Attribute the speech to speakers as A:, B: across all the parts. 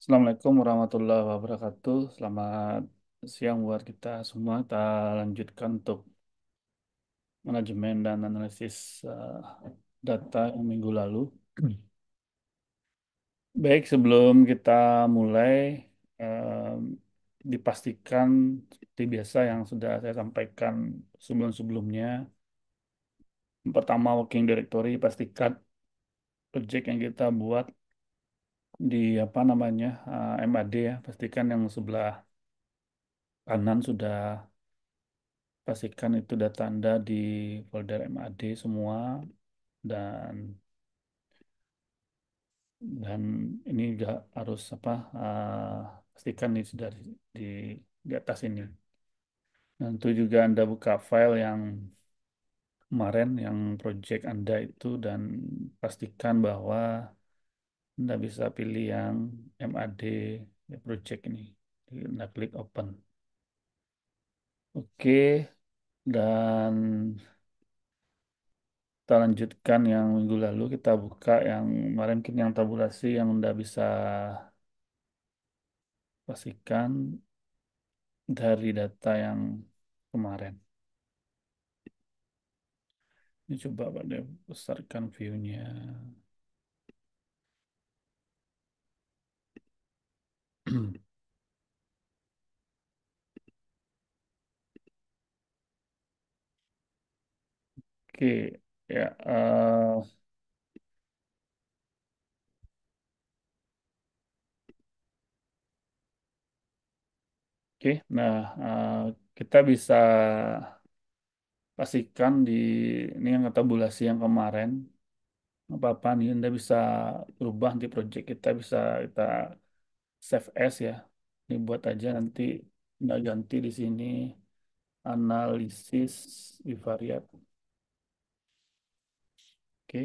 A: Assalamualaikum warahmatullahi wabarakatuh. Selamat siang buat kita semua. Kita lanjutkan untuk manajemen dan analisis eh, data yang minggu lalu. Baik, sebelum kita mulai, eh, dipastikan seperti biasa yang sudah saya sampaikan sebelum-sebelumnya. Pertama, working directory pastikan project yang kita buat di apa namanya uh, eh, MAD ya pastikan yang sebelah kanan sudah pastikan itu data Anda di folder MAD semua dan dan ini juga harus apa uh, pastikan ini sudah di, di di atas ini. Dan itu juga Anda buka file yang kemarin yang project Anda itu dan pastikan bahwa anda bisa pilih yang MAD ya, project ini. Anda klik open. Oke, dan kita lanjutkan yang minggu lalu kita buka yang kemarin yang tabulasi yang Anda bisa pastikan dari data yang kemarin. Ini coba Pak besarkan view-nya. Oke, ya. Uh... Oke, nah uh, kita bisa pastikan di ini yang tabulasi yang kemarin apa-apa nih Anda bisa berubah di project kita bisa kita save as ya. Ini buat aja nanti nggak ganti di sini analisis bivariat. Oke.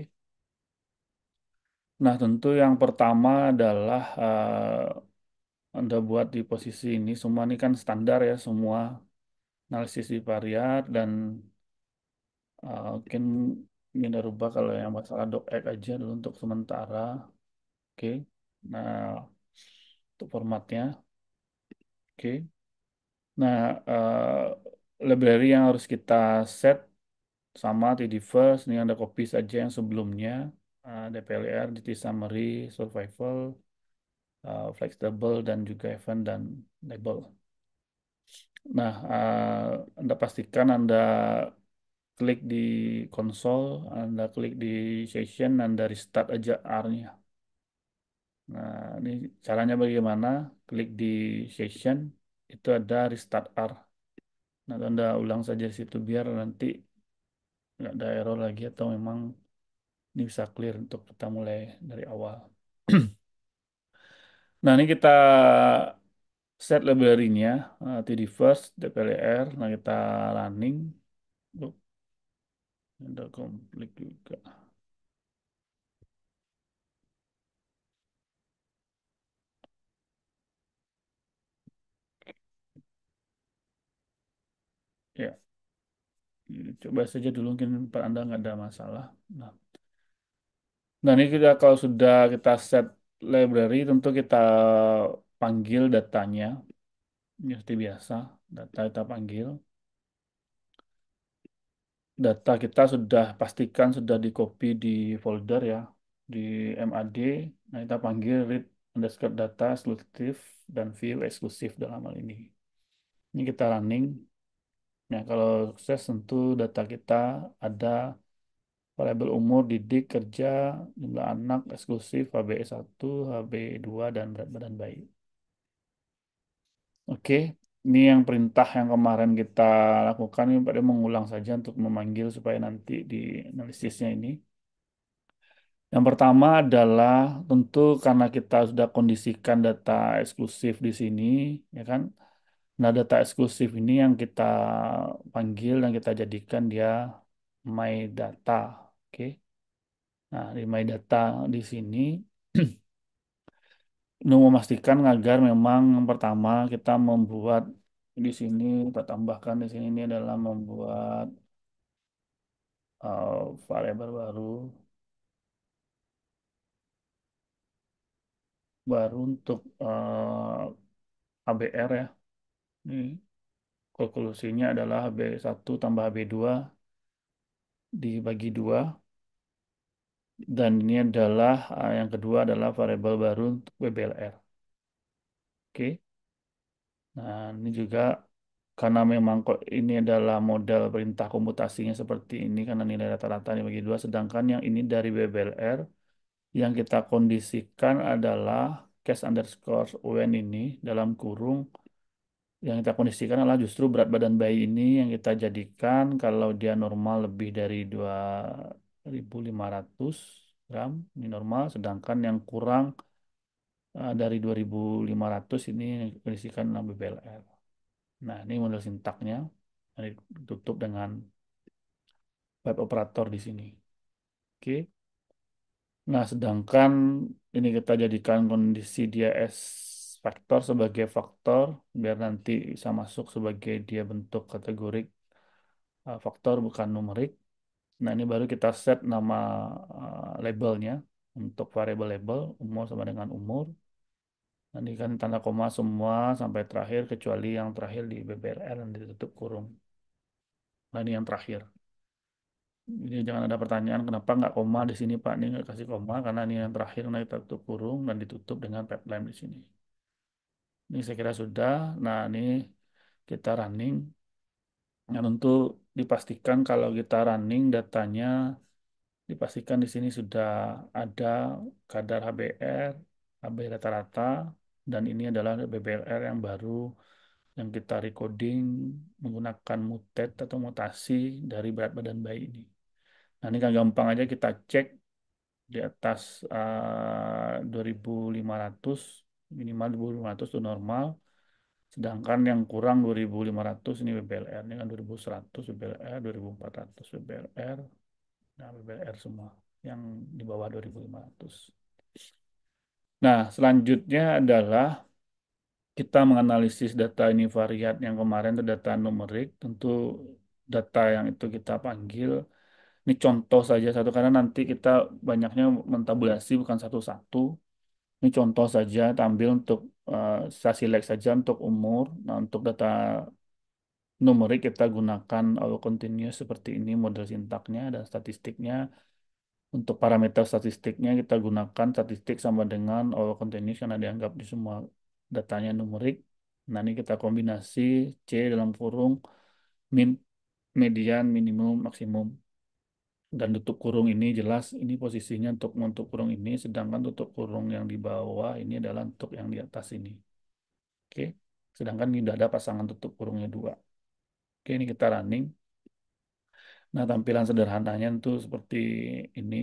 A: Nah, tentu yang pertama adalah uh, Anda buat di posisi ini. Semua ini kan standar ya, semua analisis bivariat dan uh, mungkin ingin rubah kalau yang masalah doc aja dulu untuk sementara. Oke. Nah, untuk formatnya. Oke. Nah, uh, library yang harus kita set sama first. ini ada copy saja yang sebelumnya, uh, eh, DPLR, DT Summary, Survival, uh, Flexible, dan juga Event dan Label. Nah, uh, Anda pastikan Anda klik di console, Anda klik di session, Anda restart aja R-nya. Nah, ini caranya bagaimana? Klik di session, itu ada restart R. Nah, Anda ulang saja sih situ biar nanti nggak ada error lagi atau memang ini bisa clear untuk kita mulai dari awal. nah, ini kita set library-nya, nanti uh, td first, dplr, nah kita running. Ada komplit juga. Coba saja dulu mungkin Pak Anda nggak ada masalah. Nah, nah ini kita kalau sudah kita set library tentu kita panggil datanya. seperti biasa, data kita panggil. Data kita sudah pastikan sudah di copy di folder ya, di MAD. Nah, kita panggil read underscore data selektif dan view eksklusif dalam hal ini. Ini kita running. Nah, kalau sukses tentu data kita ada variabel umur, didik, kerja, jumlah anak, eksklusif, HbE 1, HB 2, dan berat badan bayi. Oke, ini yang perintah yang kemarin kita lakukan, ini pada mengulang saja untuk memanggil supaya nanti di analisisnya ini. Yang pertama adalah tentu karena kita sudah kondisikan data eksklusif di sini, ya kan? Nah, data eksklusif ini yang kita panggil dan kita jadikan dia my data. Oke. Nah, di my data di sini untuk memastikan agar memang yang pertama kita membuat di sini kita tambahkan di sini ini adalah membuat uh, eh, variabel baru baru untuk uh, eh, ABR ya. Ini hmm. konklusinya adalah b 1 tambah b 2 dibagi dua dan ini adalah eh, yang kedua adalah variabel baru untuk WBLR. Oke. Nah, ini juga karena memang ini adalah model perintah komputasinya seperti ini karena nilai rata-rata dibagi dua sedangkan yang ini dari WBLR yang kita kondisikan adalah case underscore UN ini dalam kurung yang kita kondisikan adalah justru berat badan bayi ini yang kita jadikan kalau dia normal lebih dari 2.500 gram ini normal sedangkan yang kurang eh, dari 2.500 ini kondisikan dikondisikan dalam BBLR. Nah ini model sintaknya ditutup dengan web operator di sini. Oke. Okay. Nah sedangkan ini kita jadikan kondisi dia S faktor sebagai faktor biar nanti bisa masuk sebagai dia bentuk kategori uh, eh, faktor bukan numerik. Nah, ini baru kita set nama uh, labelnya untuk variable label umur sama dengan umur. Nanti kan tanda koma semua sampai terakhir kecuali yang terakhir di BBRL yang ditutup kurung. Nah, ini yang terakhir. Ini jangan ada pertanyaan kenapa nggak koma di sini Pak, ini nggak kasih koma karena ini yang terakhir nanti tertutup kurung dan ditutup dengan pipeline di sini. Ini saya kira sudah. Nah, ini kita running. Nah, untuk dipastikan kalau kita running datanya dipastikan di sini sudah ada kadar HBR, HB rata-rata dan ini adalah BBLR yang baru yang kita recording menggunakan mutet atau mutasi dari berat badan bayi ini. Nah, ini kan gampang aja kita cek di atas uh, eh, 2500 minimal 2.500 itu normal sedangkan yang kurang 2.500 ini BBLR ini kan 2.100 BBLR 2.400 BBLR nah BBLR semua yang di bawah 2.500 nah selanjutnya adalah kita menganalisis data ini variat yang kemarin itu data numerik tentu data yang itu kita panggil ini contoh saja satu karena nanti kita banyaknya mentabulasi bukan satu-satu ini contoh saja tampil untuk uh, saya select saja untuk umur. Nah, untuk data numerik kita gunakan all continuous seperti ini model sintaknya dan statistiknya. Untuk parameter statistiknya kita gunakan statistik sama dengan all continuous karena dianggap di semua datanya numerik. Nah, ini kita kombinasi C dalam kurung min, median, minimum, maksimum dan tutup kurung ini jelas ini posisinya untuk untuk kurung ini sedangkan tutup kurung yang di bawah ini adalah untuk yang di atas ini oke sedangkan ini sudah ada pasangan tutup kurungnya dua oke ini kita running nah tampilan sederhananya itu seperti ini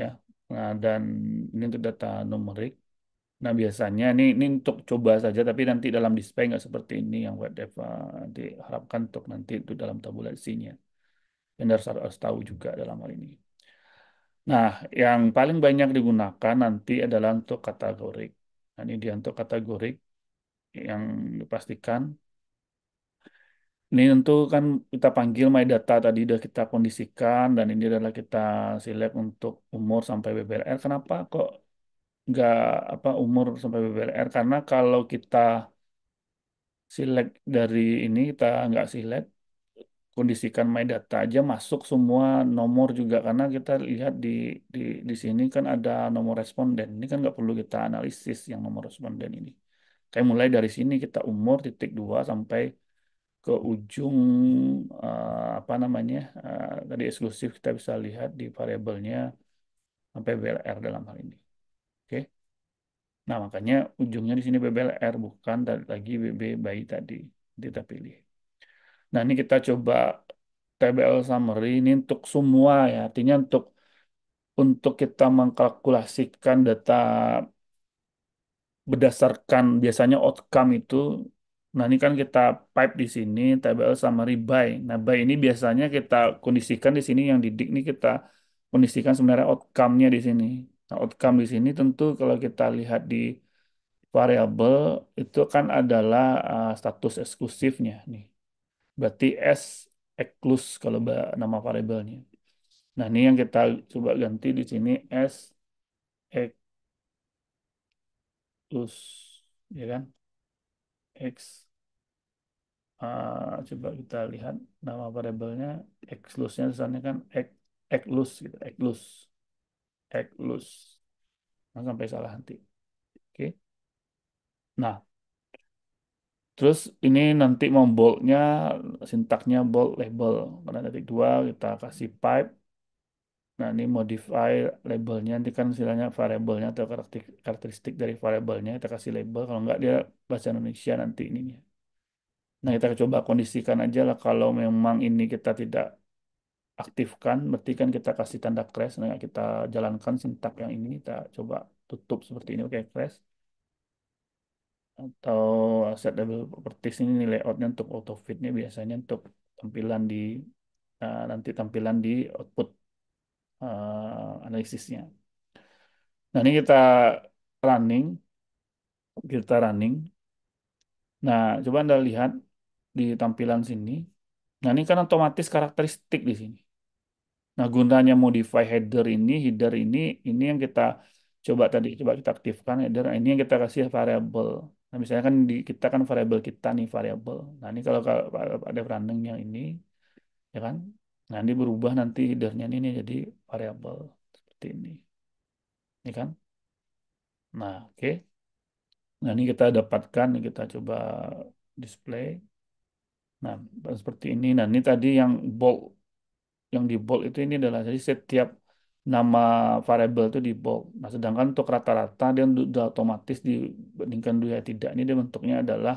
A: ya nah dan ini untuk data numerik nah biasanya ini ini untuk coba saja tapi nanti dalam display nggak seperti ini yang web dev eh, diharapkan untuk nanti itu dalam tabulasinya anda harus, harus tahu juga dalam hal ini. Nah, yang paling banyak digunakan nanti adalah untuk kategorik. Nah, ini dia untuk kategorik yang dipastikan. Ini tentu kan kita panggil my data tadi sudah kita kondisikan dan ini adalah kita select untuk umur sampai BBLR. Kenapa kok nggak apa umur sampai BBLR? Karena kalau kita select dari ini kita nggak select kondisikan my data aja masuk semua nomor juga karena kita lihat di di di sini kan ada nomor responden ini kan nggak perlu kita analisis yang nomor responden ini kayak mulai dari sini kita umur titik dua sampai ke ujung uh, apa namanya uh, tadi eksklusif kita bisa lihat di variabelnya sampai BLR dalam hal ini oke okay? nah makanya ujungnya di sini BBLR bukan lagi BB bayi tadi kita pilih Nah, ini kita coba TBL summary ini untuk semua ya, artinya untuk untuk kita mengkalkulasikan data berdasarkan biasanya outcome itu. Nah, ini kan kita pipe di sini TBL summary by. Nah, by ini biasanya kita kondisikan di sini yang didik ini kita kondisikan sebenarnya outcome-nya di sini. Nah, outcome di sini tentu kalau kita lihat di variabel itu kan adalah uh, status eksklusifnya nih. Berarti S eklus kalau nama variabelnya. Nah, ini yang kita coba ganti di sini S eklus, ya kan? X uh, coba kita lihat nama variabelnya eklusnya misalnya kan ek eklus gitu, eklus. Eklus. Nah, sampai salah nanti. Oke. Okay. Nah, Terus ini nanti mau boldnya, sintaknya bold label. Karena titik dua kita kasih pipe. Nah ini modify labelnya, nanti kan istilahnya variabelnya atau karakteristik dari variabelnya kita kasih label. Kalau nggak dia bahasa Indonesia nanti ininya. Nah kita coba kondisikan aja lah kalau memang ini kita tidak aktifkan, berarti kan kita kasih tanda crash. Nah kita jalankan sintak yang ini, kita coba tutup seperti ini, oke okay, crash atau level properties ini nilai outnya untuk auto fitnya biasanya untuk tampilan di uh, nanti tampilan di output uh, analisisnya. Nah ini kita running, kita running. Nah coba anda lihat di tampilan sini. Nah ini kan otomatis karakteristik di sini. Nah gunanya modify header ini, header ini, ini yang kita coba tadi coba kita aktifkan header nah, ini yang kita kasih variable Nah, misalnya kan di kita kan variabel kita nih variabel. Nah, ini kalau, kalau ada running yang ini ya kan. Nah, ini berubah nanti headernya ini jadi variabel seperti ini. Ya kan? Nah, oke. Okay. Nah, ini kita dapatkan kita coba display. Nah, seperti ini. Nah, ini tadi yang bold yang di bold itu ini adalah jadi setiap nama variable itu di bold. Nah, sedangkan untuk rata-rata dia sudah otomatis dibandingkan dua ya tidak. Ini dia bentuknya adalah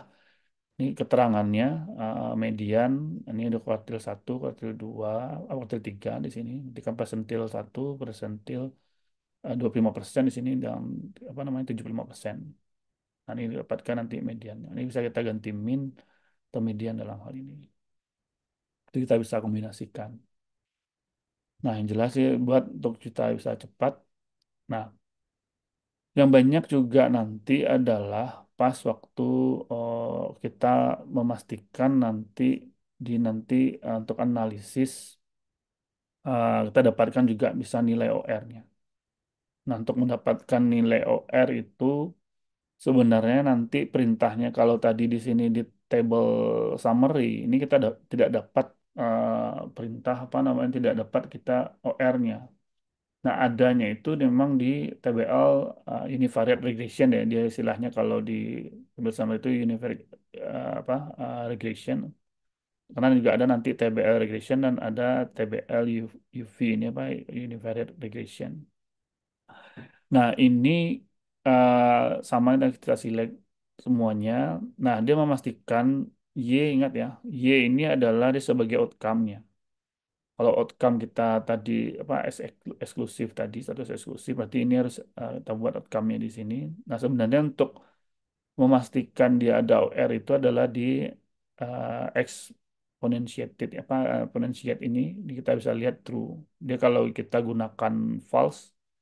A: ini keterangannya eh, median ini ada kuartil satu, kuartil dua, eh, kuartil tiga di sini. Ketika persentil satu, persentil eh, uh, 25% di sini dan apa namanya 75%. Nah, ini dapatkan nanti median. Ini bisa kita ganti min atau median dalam hal ini. Itu kita bisa kombinasikan. Nah, yang jelas sih buat untuk kita bisa cepat. Nah, yang banyak juga nanti adalah pas waktu uh, kita memastikan nanti di nanti uh, untuk analisis uh, kita dapatkan juga bisa nilai OR-nya. Nah, untuk mendapatkan nilai OR itu sebenarnya nanti perintahnya kalau tadi di sini di table summary ini kita da tidak dapat perintah apa namanya tidak dapat kita OR-nya. Nah, adanya itu memang di TBL uh, eh, univariate regression ya, dia istilahnya kalau di bersama itu univariate uh, apa uh, regression. Karena juga ada nanti TBL regression dan ada TBL UV ini apa univariate regression. Nah, ini uh, sama kita select semuanya. Nah, dia memastikan Y ingat ya, Y ini adalah dia sebagai outcome-nya kalau outcome kita tadi apa eksklusif tadi status eksklusif berarti ini harus uh, kita buat outcome-nya di sini. Nah sebenarnya untuk memastikan dia ada OR itu adalah di uh, exponentiated apa eh, exponentiate ini kita bisa lihat true. Dia kalau kita gunakan false,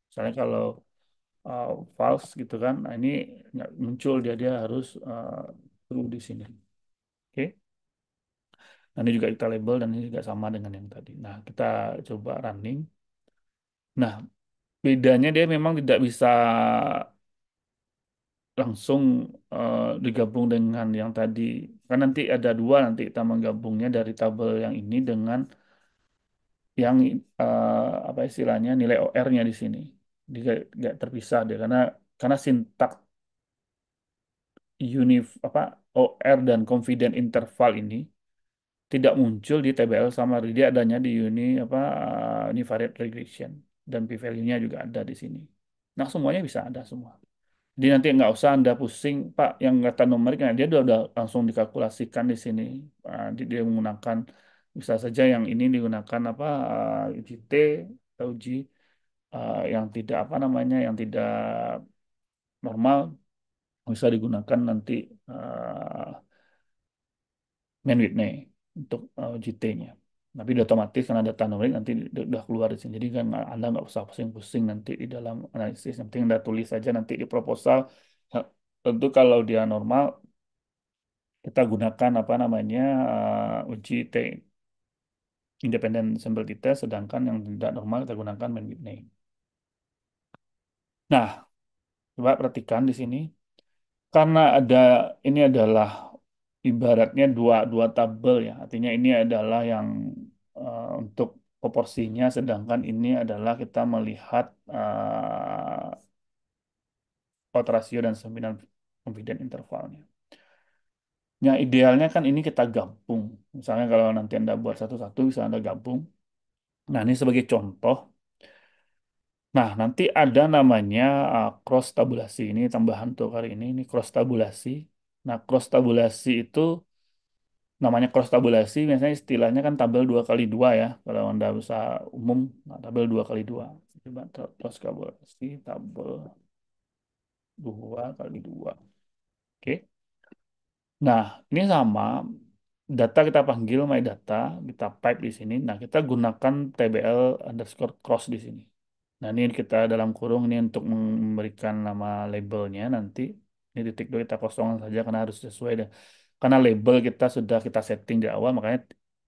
A: misalnya kalau uh, false gitu kan, nah ini muncul dia dia harus uh, true di sini. Oke. Okay. Nah, Ini juga kita label dan ini juga sama dengan yang tadi. Nah, kita coba running. Nah, bedanya dia memang tidak bisa langsung uh, digabung dengan yang tadi. Kan nanti ada dua nanti kita menggabungnya dari tabel yang ini dengan yang uh, apa istilahnya nilai OR-nya di sini. Dia nggak terpisah dia karena karena sintak unif apa OR dan confident interval ini tidak muncul di TBL sama dia adanya di uni apa eh, univariate regression dan p value-nya juga ada di sini. Nah, semuanya bisa ada semua. Jadi nanti nggak usah Anda pusing, Pak, yang kata numerik, nah, dia sudah langsung dikalkulasikan di sini. Jadi eh, dia menggunakan, bisa saja yang ini digunakan apa eh, UGT atau uji yang tidak apa namanya, yang tidak normal, bisa digunakan nanti uh, man Whitney untuk uh, eh, JT-nya. Tapi udah otomatis karena data numerik nanti udah keluar di sini. Jadi kan eh, Anda nggak usah pusing-pusing nanti di dalam analisis. Yang penting Anda tulis saja nanti di proposal. Nah, tentu kalau dia normal, kita gunakan apa namanya uh, uji T independent sample test, sedangkan yang tidak normal kita gunakan main name. Nah, coba perhatikan di sini. Karena ada ini adalah ibaratnya dua dua tabel ya. Artinya ini adalah yang uh, untuk proporsinya, sedangkan ini adalah kita melihat uh, eh, out ratio dan sembilan confidence intervalnya. Nah, idealnya kan ini kita gabung. Misalnya kalau nanti Anda buat satu-satu, bisa Anda gabung. Nah, ini sebagai contoh. Nah, nanti ada namanya eh, cross tabulasi. Ini tambahan untuk hari ini, ini cross tabulasi Nah, cross tabulasi itu namanya cross tabulasi biasanya istilahnya kan tabel dua kali dua ya kalau anda bisa umum nah, tabel dua kali dua coba cross tabulasi tabel dua kali dua oke nah ini sama data kita panggil my data kita pipe di sini nah kita gunakan tbl underscore cross di sini nah ini kita dalam kurung ini untuk memberikan nama labelnya nanti ini titik dua kita kosong saja karena harus sesuai deh. Karena label kita sudah kita setting di awal, makanya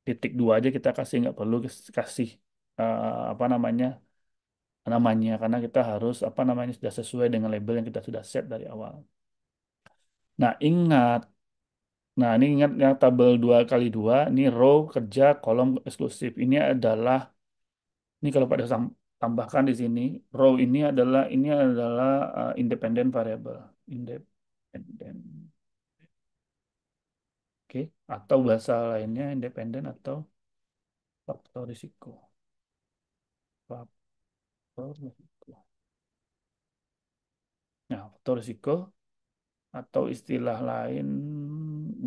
A: titik dua aja kita kasih nggak perlu kasih uh, apa namanya namanya karena kita harus apa namanya sudah sesuai dengan label yang kita sudah set dari awal. Nah ingat, nah ini ingat yang tabel dua kali dua ini row kerja kolom eksklusif ini adalah ini kalau pada tambahkan di sini row ini adalah ini adalah uh, independent variable indep independen. Oke, okay. atau bahasa lainnya independen atau faktor risiko. Faktor risiko. Nah, faktor risiko atau istilah lain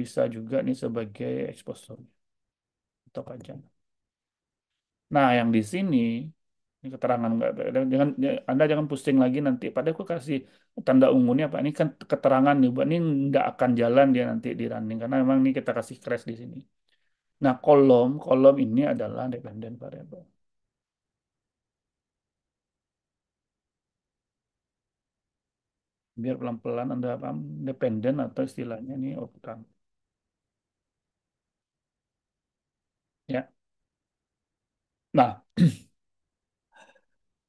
A: bisa juga nih sebagai exposure. atau kajian. Nah, yang di sini ini keterangan nggak jangan ya, anda jangan pusing lagi nanti pada aku kasih tanda ungunya apa ini kan keterangan nih pak ini enggak akan jalan dia nanti di running karena memang ini kita kasih crash di sini nah kolom kolom ini adalah dependent variable biar pelan-pelan anda paham dependent atau istilahnya ini optan ya nah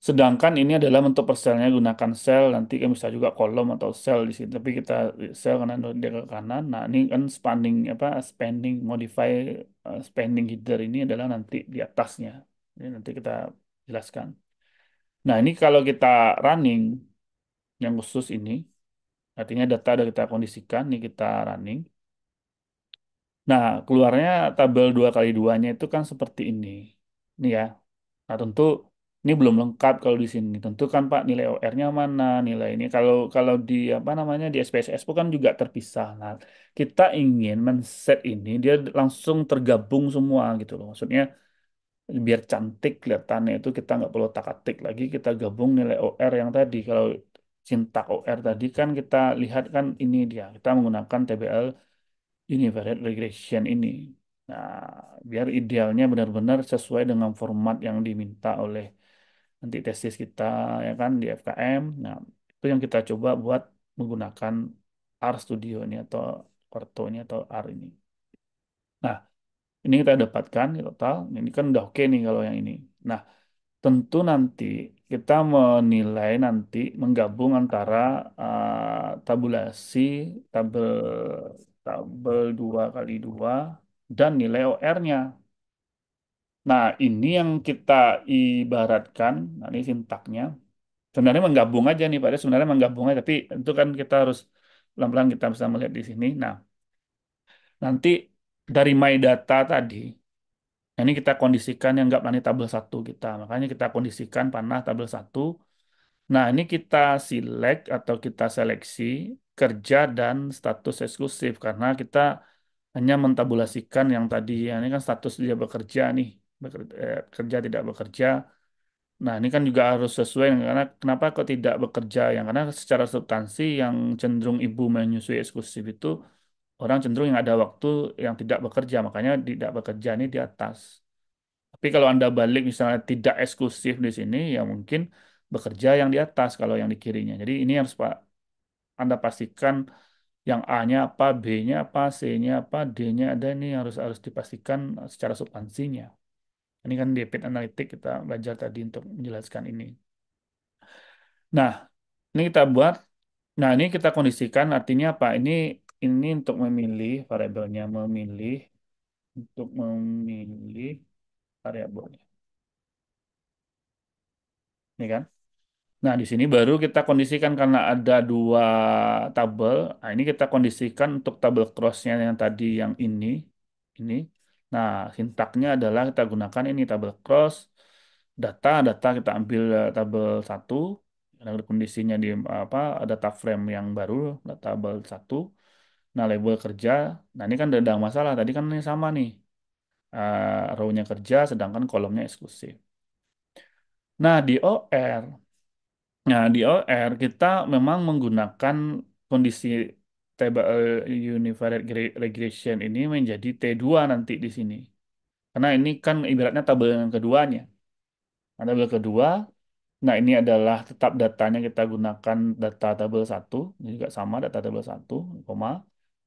A: Sedangkan ini adalah bentuk perselnya gunakan sel, nanti kan bisa juga kolom atau sel di sini. Tapi kita sel kanan dia ke kanan. Nah, ini kan spanning apa spanning modify spending eh, spanning header ini adalah nanti di atasnya. Ini nanti kita jelaskan. Nah, ini kalau kita running yang khusus ini artinya data ada kita kondisikan, ini kita running. Nah, keluarnya tabel dua kali 2-nya itu kan seperti ini. Ini ya. Nah, tentu ini belum lengkap kalau di sini. Tentu kan Pak nilai OR-nya mana, nilai ini. Kalau kalau di apa namanya di SPSS bukan juga terpisah. Nah, kita ingin men-set ini dia langsung tergabung semua gitu loh. Maksudnya biar cantik kelihatannya itu kita nggak perlu takatik lagi kita gabung nilai OR yang tadi kalau cinta OR tadi kan kita lihat kan ini dia kita menggunakan TBL univariate regression ini Nah, biar idealnya benar-benar sesuai dengan format yang diminta oleh nanti tesis kita ya kan di FKM. Nah, itu yang kita coba buat menggunakan R Studio ini atau Corto ini atau R ini. Nah, ini kita dapatkan total. Ini kan udah oke nih kalau yang ini. Nah, tentu nanti kita menilai nanti menggabung antara uh, tabulasi tabel tabel 2 kali dua dan nilai OR-nya Nah, ini yang kita ibaratkan, nah ini sintaknya. Sebenarnya menggabung aja nih, pada sebenarnya menggabung aja, tapi itu kan kita harus pelan-pelan kita bisa melihat di sini. Nah, nanti dari my data tadi, ini kita kondisikan yang nggak planet tabel satu kita. Makanya kita kondisikan panah tabel satu. Nah, ini kita select atau kita seleksi kerja dan status eksklusif karena kita hanya mentabulasikan yang tadi. Ini kan status dia bekerja nih bekerja, eh, kerja tidak bekerja. Nah, ini kan juga harus sesuai karena kenapa kok tidak bekerja yang karena secara substansi yang cenderung ibu menyusui eksklusif itu orang cenderung yang ada waktu yang tidak bekerja, makanya tidak bekerja ini di atas. Tapi kalau Anda balik misalnya tidak eksklusif di sini ya mungkin bekerja yang di atas kalau yang di kirinya. Jadi ini harus Pak Anda pastikan yang A-nya apa, B-nya apa, C-nya apa, D-nya ada ini harus harus dipastikan secara substansinya. Ini kan debit analitik kita belajar tadi untuk menjelaskan ini. Nah, ini kita buat. Nah, ini kita kondisikan artinya apa? Ini ini untuk memilih variabelnya, memilih untuk memilih variabelnya. Ini kan? Nah, di sini baru kita kondisikan karena ada dua tabel. Nah, ini kita kondisikan untuk tabel cross-nya yang tadi yang ini. Ini Nah, sintaknya adalah kita gunakan ini tabel cross data data kita ambil eh, tabel satu karena kondisinya di eh, apa ada data frame yang baru tabel satu nah label kerja nah ini kan ada masalah tadi kan ini sama nih uh, eh, row kerja sedangkan kolomnya eksklusif nah di OR nah di OR kita memang menggunakan kondisi stable eh, univariate regression ini menjadi T2 nanti di sini. Karena ini kan ibaratnya tabel yang keduanya. Nah, tabel kedua, nah ini adalah tetap datanya kita gunakan data tabel 1, ini juga sama data tabel 1, koma.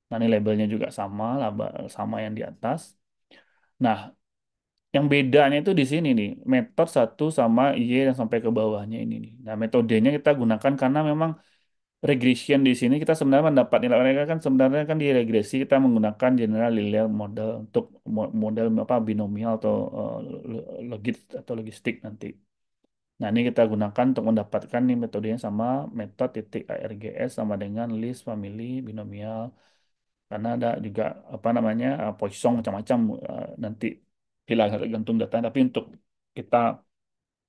A: Nah, ini labelnya juga sama, laba, sama yang di atas. Nah, yang bedanya itu di sini nih, metode satu sama Y yang sampai ke bawahnya ini nih. Nah, metodenya kita gunakan karena memang regression di sini kita sebenarnya mendapat nilai mereka kan sebenarnya kan di regresi kita menggunakan general linear model untuk model apa binomial atau eh, logit atau logistik nanti. Nah, ini kita gunakan untuk mendapatkan nih metodenya sama metode titik ARGS sama dengan list family binomial karena ada juga apa namanya uh, Poisson macam-macam eh, nanti hilang tergantung data tapi untuk kita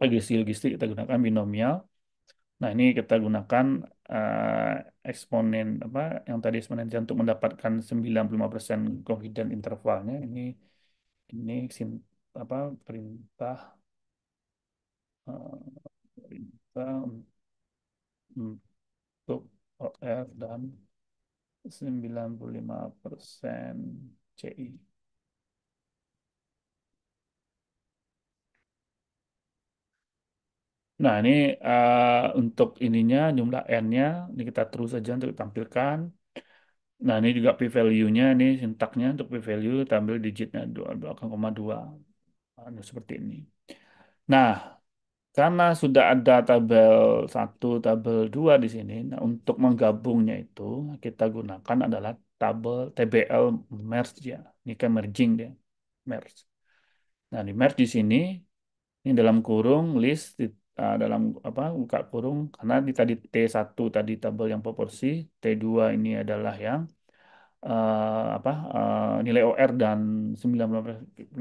A: regresi logistik kita gunakan binomial. Nah, ini kita gunakan uh, eksponen apa yang tadi sebenarnya untuk mendapatkan 95% confident intervalnya ini ini sim, apa perintah uh, perintah untuk OF dan 95% CI. Nah, ini eh, untuk ininya jumlah n-nya ini kita terus saja untuk tampilkan. Nah, ini juga p value-nya ini sintaknya untuk p value tampil digitnya 2,2. Nah, anu, seperti ini. Nah, karena sudah ada tabel 1, tabel 2 di sini, nah untuk menggabungnya itu kita gunakan adalah tabel TBL merge ya. Ini kan merging dia, merge. Nah, di merge di sini ini dalam kurung list uh, dalam apa buka kurung karena di tadi T1 tadi tabel yang proporsi, T2 ini adalah yang uh, apa uh, nilai OR dan 90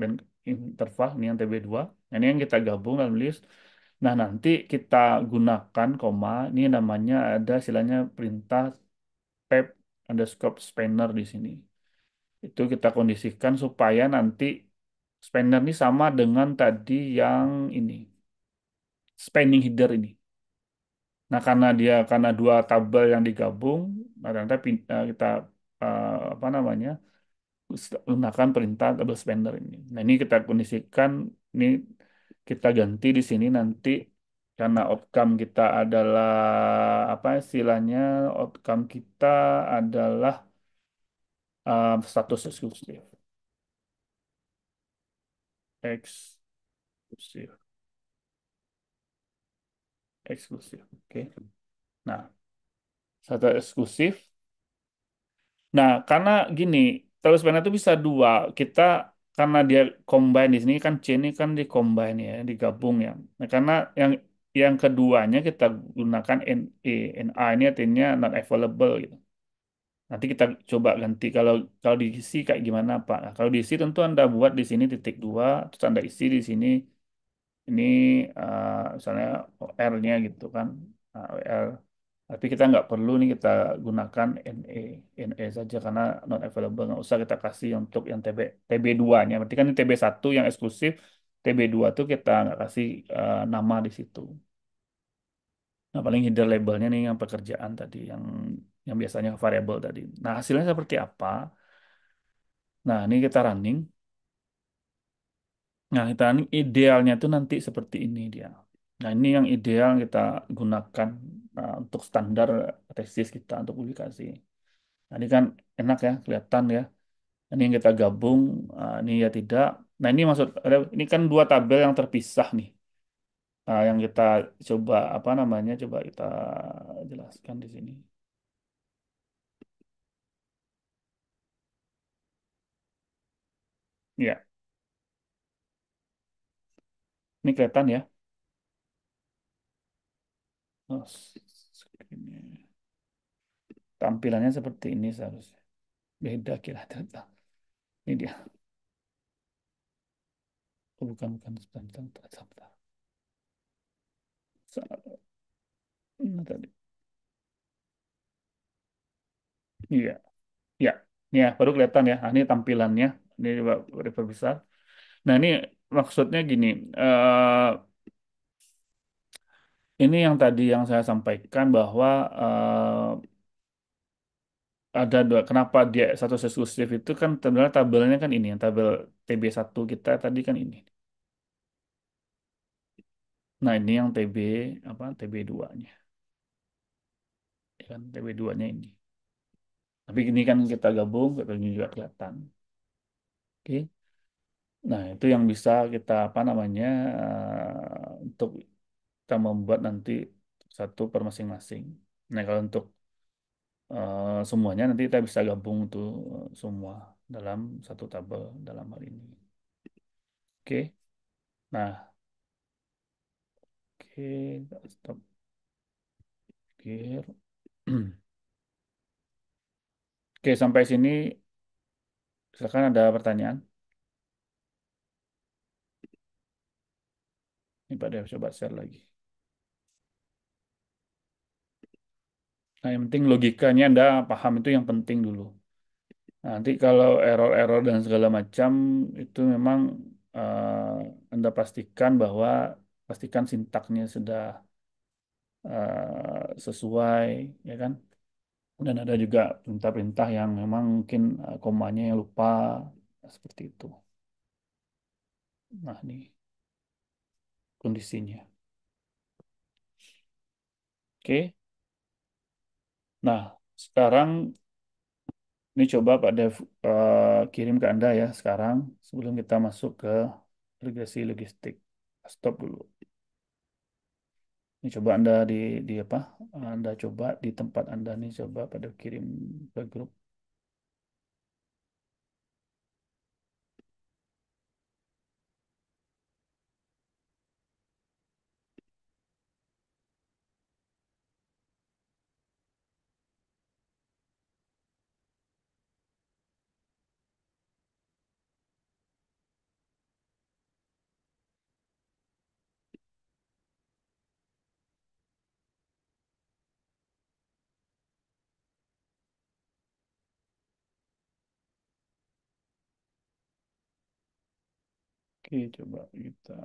A: dan interval ini yang TB2. Nah, ini yang kita gabung dalam list. Nah, nanti kita gunakan koma, ini namanya ada silanya perintah pep underscore spanner di sini. Itu kita kondisikan supaya nanti spanner ini sama dengan tadi yang ini spending header ini. Nah karena dia karena dua tabel yang digabung, nah, ternyata eh, kita kita eh, apa namanya gunakan perintah tabel spender ini. Nah ini kita kondisikan ini kita ganti di sini nanti karena outcome kita adalah apa istilahnya outcome kita adalah um, status eksklusif. Eksklusif eksklusif. Oke. Nah, satu eksklusif. Nah, karena gini, terus sebenarnya itu bisa dua. Kita karena dia combine di sini kan C ini kan di combine ya, digabung ya. Nah, karena yang yang keduanya kita gunakan N e, N NA ini artinya not available gitu. Nanti kita coba ganti kalau kalau diisi kayak gimana Pak. Nah, kalau diisi tentu Anda buat di sini titik dua, terus Anda isi di sini ini uh, misalnya OR-nya gitu kan, uh, nah, OR. Tapi kita nggak perlu nih kita gunakan NE, NE saja karena non available nggak usah kita kasih untuk yang TB TB2-nya. Berarti kan TB1 yang eksklusif, TB2 tuh kita nggak kasih uh, nama di situ. Nah, paling header labelnya nih yang pekerjaan tadi yang yang biasanya variable tadi. Nah, hasilnya seperti apa? Nah, ini kita running. Nah, kita ini idealnya itu nanti seperti ini dia. Nah, ini yang ideal kita gunakan uh, untuk standar tesis kita untuk publikasi. Nah, ini kan enak ya, kelihatan ya. Ini yang kita gabung, uh, ini ya tidak. Nah, ini maksud ini kan dua tabel yang terpisah nih. Nah, yang kita coba apa namanya? Coba kita jelaskan di sini. Ya. Ini kelihatan ya. Oh, tampilannya seperti ini seharusnya. Beda kira-kira. Ini dia. Oh, bukan, bukan. Sebentar, sebentar, sebentar. Nah, tadi. Iya. Ya, baru kelihatan ya. Nah, ini tampilannya. Ini coba besar. Nah, ini maksudnya gini, uh, ini yang tadi yang saya sampaikan bahwa uh, ada dua. Kenapa dia status eksklusif itu kan sebenarnya tabelnya kan ini, yang tabel TB1 kita tadi kan ini. Nah ini yang TB apa TB2-nya, ya kan TB2-nya ini. Tapi ini kan kita gabung, ini juga kelihatan. Oke. Nah, itu yang bisa kita apa namanya eh, untuk kita membuat nanti satu per masing-masing. Nah, kalau untuk uh, semuanya nanti kita bisa gabung tuh eh, semua dalam satu tabel dalam hal ini. Oke. Nah, oke, stop. Okay. Oke, sampai sini silakan ada pertanyaan. Ini Pak coba share lagi. Nah, yang penting logikanya Anda paham itu yang penting dulu. Nah, nanti kalau error-error dan segala macam itu memang uh, Anda pastikan bahwa pastikan sintaknya sudah uh, sesuai, ya kan? Dan ada juga perintah-perintah yang memang mungkin eh, komanya yang lupa seperti itu. Nah, nih kondisinya. Oke. Nah, sekarang ini coba Pak Dev uh, kirim ke Anda ya sekarang sebelum kita masuk ke regresi logistik. Stop dulu. Ini coba Anda di di apa? Anda coba di tempat Anda nih coba pada kirim ke grup. Oke, coba kita